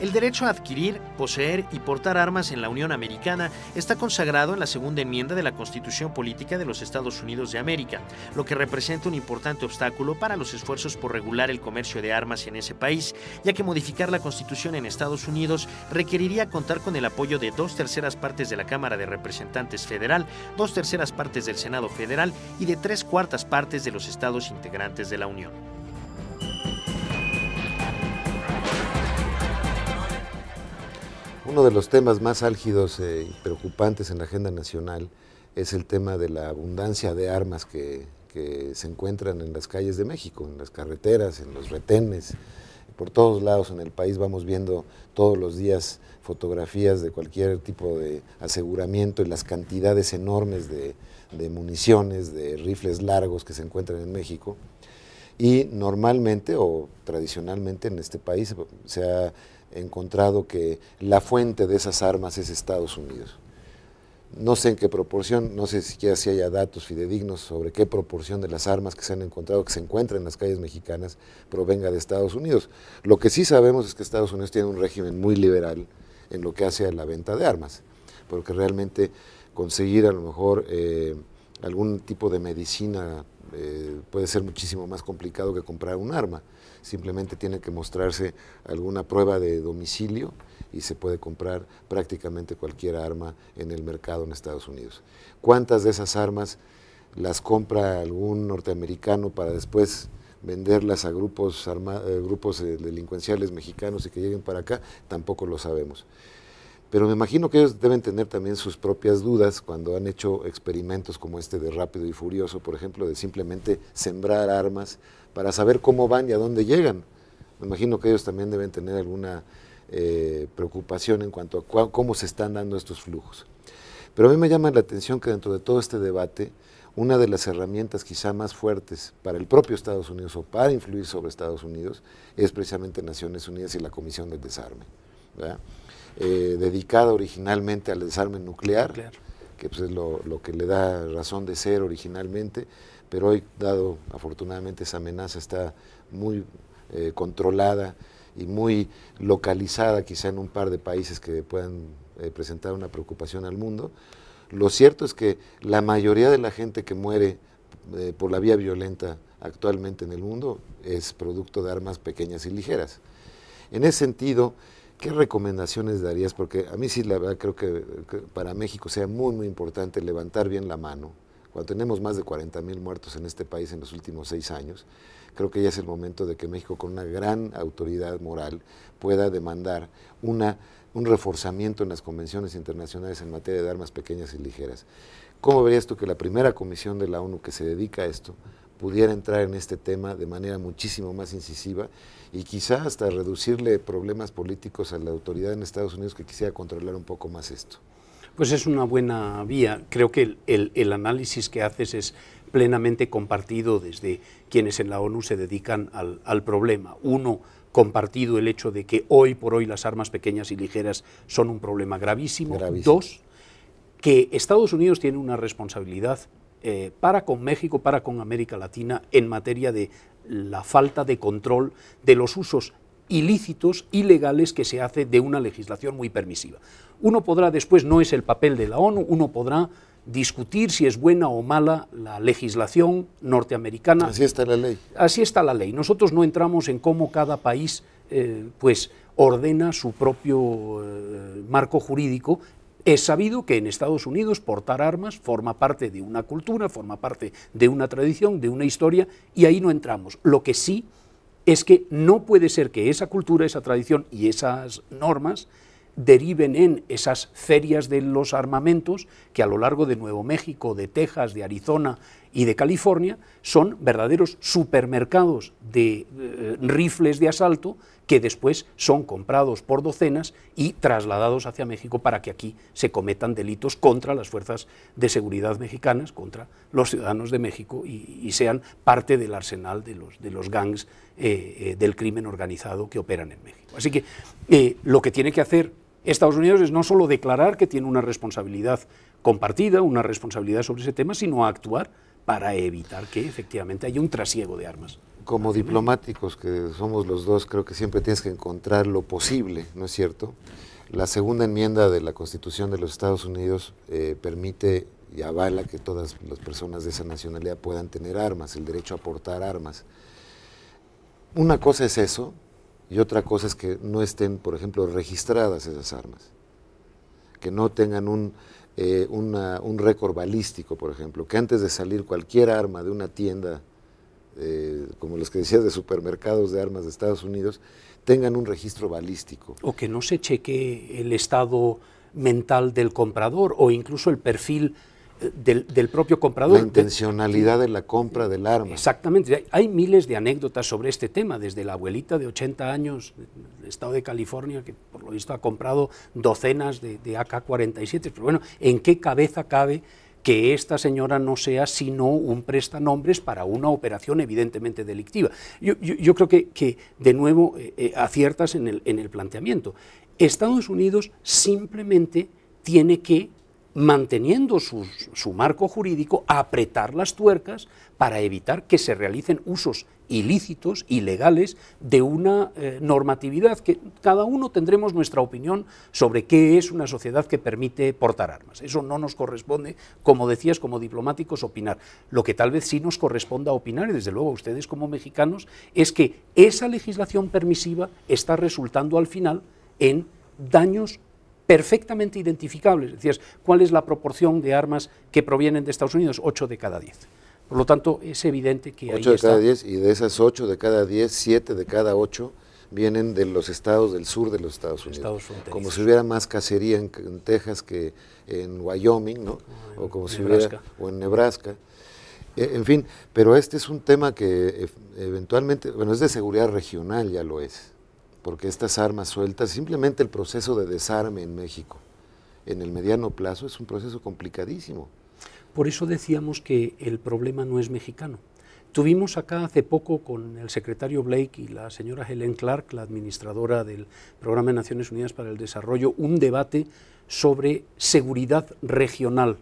El derecho a adquirir, poseer y portar armas en la Unión Americana está consagrado en la segunda enmienda de la Constitución Política de los Estados Unidos de América, lo que representa un importante obstáculo para los esfuerzos por regular el comercio de armas en ese país, ya que modificar la Constitución en Estados Unidos requeriría contar con el apoyo de dos terceras partes de la Cámara de Representantes Federal, dos terceras partes del Senado Federal y de tres cuartas partes de los estados integrantes de la Unión. Uno de los temas más álgidos eh, y preocupantes en la agenda nacional es el tema de la abundancia de armas que, se encuentran en las calles de México, en las carreteras, en los retenes. Por todos lados en el país vamos viendo todos los días fotografías de cualquier tipo de aseguramiento y las cantidades enormes de, de municiones, de rifles largos que se encuentran en México. Y normalmente o tradicionalmente en este país se ha encontrado que la fuente de esas armas es Estados Unidos. No sé en qué proporción, no sé siquiera si haya datos fidedignos sobre qué proporción de las armas que se han encontrado, que se encuentran en las calles mexicanas, provenga de Estados Unidos. Lo que sí sabemos es que Estados Unidos tiene un régimen muy liberal en lo que hace a la venta de armas, porque realmente conseguir a lo mejor eh, algún tipo de medicina eh, puede ser muchísimo más complicado que comprar un arma simplemente tiene que mostrarse alguna prueba de domicilio y se puede comprar prácticamente cualquier arma en el mercado en Estados Unidos. ¿Cuántas de esas armas las compra algún norteamericano para después venderlas a grupos, eh, grupos eh, delincuenciales mexicanos y que lleguen para acá? Tampoco lo sabemos pero me imagino que ellos deben tener también sus propias dudas cuando han hecho experimentos como este de Rápido y Furioso, por ejemplo, de simplemente sembrar armas para saber cómo van y a dónde llegan. Me imagino que ellos también deben tener alguna eh, preocupación en cuanto a cómo se están dando estos flujos. Pero a mí me llama la atención que dentro de todo este debate, una de las herramientas quizá más fuertes para el propio Estados Unidos o para influir sobre Estados Unidos es precisamente Naciones Unidas y la Comisión del Desarme. Eh, dedicada originalmente al desarme nuclear, que pues, es lo, que le da razón de ser originalmente, pero hoy, dado afortunadamente esa amenaza está muy eh, controlada y muy localizada quizá en un par de países que puedan eh, presentar una preocupación al mundo, lo cierto es que la mayoría de la gente que muere por la vía violenta actualmente en el mundo es producto de armas pequeñas y ligeras. En ese sentido, ¿Qué recomendaciones darías? Porque a mí sí, la verdad, creo que, para México sea muy, muy importante levantar bien la mano. Cuando tenemos más de 40.000 muertos en este país en los últimos seis años, creo que ya es el momento de que México, con una gran autoridad moral, pueda demandar una, un reforzamiento en las convenciones internacionales en materia de armas pequeñas y ligeras. ¿Cómo verías tú que la primera comisión de la ONU que se dedica a esto pudiera entrar en este tema de manera muchísimo más incisiva y quizá hasta reducirle problemas políticos a la autoridad en Estados Unidos que quisiera controlar un poco más esto. Pues es una buena vía. Creo que el, análisis que haces es plenamente compartido desde quienes en la ONU se dedican al, problema. Uno, compartido el hecho de que hoy por hoy las armas pequeñas y ligeras son un problema gravísimo. Dos, que Estados Unidos tiene una responsabilidad eh, para con México, para con América Latina en materia de la falta de control de los usos ilícitos, ilegales que se hace de una legislación muy permisiva. Uno podrá después, no es el papel de la ONU, uno podrá discutir si es buena o mala la legislación norteamericana. Así está la ley. Así está la ley. Nosotros no entramos en cómo cada país eh, pues ordena su propio eh, marco jurídico es sabido que en Estados Unidos portar armas forma parte de una cultura, forma parte de una tradición, de una historia, y ahí no entramos. Lo que sí es que no puede ser que esa cultura, esa tradición y esas normas deriven en esas ferias de los armamentos que a lo largo de Nuevo México, de Texas, de Arizona y de California son verdaderos supermercados de eh, rifles de asalto que después son comprados por docenas y trasladados hacia México para que aquí se cometan delitos contra las fuerzas de seguridad mexicanas, contra los ciudadanos de México y, sean parte del arsenal de los, gangs eh, eh, del crimen organizado que operan en México. Así que lo que tiene que hacer Estados Unidos es no solo declarar que tiene una responsabilidad compartida, una responsabilidad sobre ese tema, sino actuar para evitar que efectivamente haya un trasiego de armas. Como diplomáticos que somos los dos, creo que siempre tienes que encontrar lo posible, ¿no es cierto? La segunda enmienda de la Constitución de los Estados Unidos eh, permite y avala que todas las personas de esa nacionalidad puedan tener armas, el derecho a portar armas. Una cosa es eso y otra cosa es que no estén, por ejemplo, registradas esas armas, que no tengan un eh, un récord balístico, por ejemplo, que antes de salir cualquier arma de una tienda, eh, como los que decías de supermercados de armas de Estados Unidos, tengan un registro balístico. O que no se cheque el estado mental del comprador o incluso el perfil del, propio comprador. La intencionalidad de, la compra del arma. Exactamente. Hay, miles de anécdotas sobre este tema, desde la abuelita de 80 años del estado de California, que por lo visto ha comprado docenas de, AK-47. Pero bueno, ¿en qué cabeza cabe que esta señora no sea sino un prestanombres para una operación evidentemente delictiva? Yo, creo que, que, de nuevo, eh, eh, aciertas el, en el planteamiento. Estados Unidos simplemente tiene que manteniendo su, marco jurídico, apretar las tuercas para evitar que se realicen usos ilícitos, ilegales, de una eh, normatividad que cada uno tendremos nuestra opinión sobre qué es una sociedad que permite portar armas. Eso no nos corresponde, como decías, como diplomáticos, opinar. Lo que tal vez sí nos corresponda opinar, y desde luego a ustedes como mexicanos, es que esa legislación permisiva está resultando al final en daños perfectamente identificables, decías cuál es la proporción de armas que provienen de Estados Unidos, 8 de cada 10. Por lo tanto, es evidente que... 8 de cada 10 y de esas 8 de cada 10, 7 de cada 8 vienen de los estados del sur de los Estados Unidos. como si hubiera más cacería en, Texas que en Wyoming, ¿no? O, como hubiera... O en Nebraska. E, en fin, pero este es un tema que eventualmente, bueno, es de seguridad regional, ya lo es porque estas armas sueltas, simplemente el proceso de desarme en México en el mediano plazo es un proceso complicadísimo. Por eso decíamos que el problema no es mexicano. Tuvimos acá hace poco con el secretario Blake y la señora Helen Clark, la administradora del Programa de Naciones Unidas para el Desarrollo, un debate sobre seguridad regional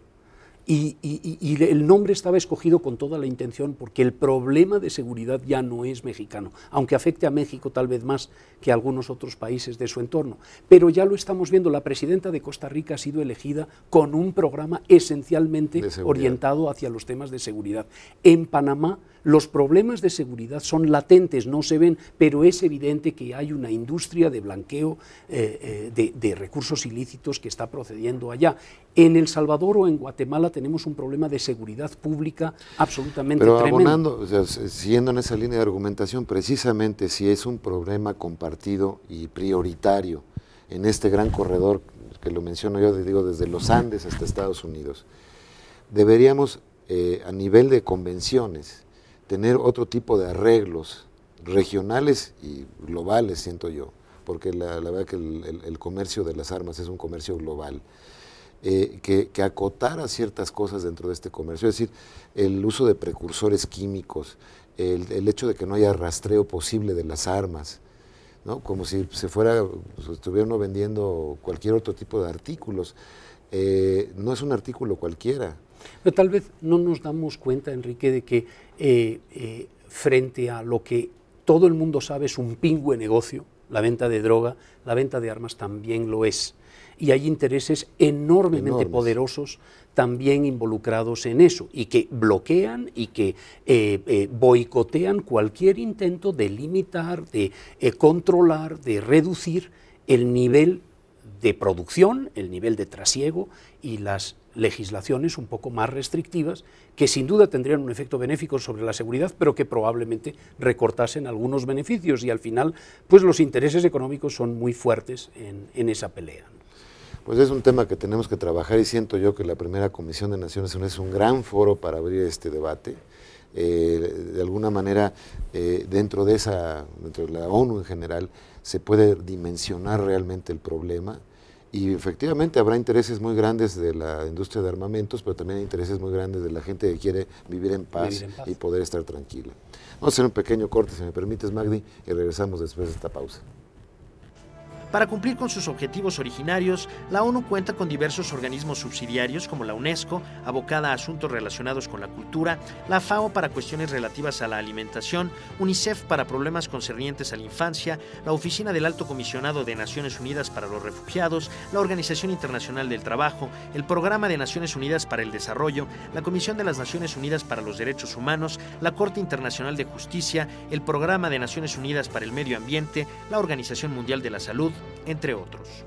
y, el nombre estaba escogido con toda la intención porque el problema de seguridad ya no es mexicano, aunque afecte a México tal vez más que a algunos otros países de su entorno. Pero ya lo estamos viendo, la presidenta de Costa Rica ha sido elegida con un programa esencialmente orientado hacia los temas de seguridad. En Panamá los problemas de seguridad son latentes, no se ven, pero es evidente que hay una industria de blanqueo eh, eh, de, recursos ilícitos que está procediendo allá. En El Salvador o en Guatemala tenemos un problema de seguridad pública absolutamente pero abonando, siguiendo en esa línea de argumentación, precisamente si es un problema compartido y prioritario en este gran corredor que lo menciono yo, digo, desde los Andes hasta Estados Unidos, deberíamos eh, a nivel de convenciones tener otro tipo de arreglos regionales y globales, siento yo, porque la, verdad que el, comercio de las armas es un comercio global, eh, que, acotara ciertas cosas dentro de este comercio, es decir, el uso de precursores químicos, el, hecho de que no haya rastreo posible de las armas, como si se fuera, pues, estuviera uno vendiendo cualquier otro tipo de artículos. Eh, no es un artículo cualquiera. Pero tal vez no nos damos cuenta, Enrique, de que eh, eh, frente a lo que todo el mundo sabe es un pingüe negocio, la venta de droga, la venta de armas también lo es. Y hay intereses enormemente poderosos también involucrados en eso y que bloquean y que eh, boicotean cualquier intento de limitar, de controlar, de reducir el nivel de producción, el nivel de trasiego y las legislaciones un poco más restrictivas que sin duda tendrían un efecto benéfico sobre la seguridad, pero que probablemente recortasen algunos beneficios y al final pues los intereses económicos son muy fuertes en, esa pelea. Pues es un tema que tenemos que trabajar y siento yo que la primera Comisión de Naciones Unidas es un gran foro para abrir este debate. Eh, de alguna manera eh, dentro de esa, dentro de la ONU en general, se puede dimensionar realmente el problema y efectivamente habrá intereses muy grandes de la industria de armamentos, pero también intereses muy grandes de la gente que quiere vivir en paz, y poder estar tranquila. Vamos a hacer un pequeño corte, si me permites, Magdi, y regresamos después de esta pausa. Para cumplir con sus objetivos originarios, la ONU cuenta con diversos organismos subsidiarios como la UNESCO, abocada a asuntos relacionados con la cultura, la FAO para cuestiones relativas a la alimentación, UNICEF para problemas concernientes a la infancia, la Oficina del Alto Comisionado de Naciones Unidas para los Refugiados, la Organización Internacional del Trabajo, el Programa de Naciones Unidas para el Desarrollo, la Comisión de las Naciones Unidas para los Derechos Humanos, la Corte Internacional de Justicia, el Programa de Naciones Unidas para el Medio Ambiente, la Organización Mundial de la Salud, entre otros.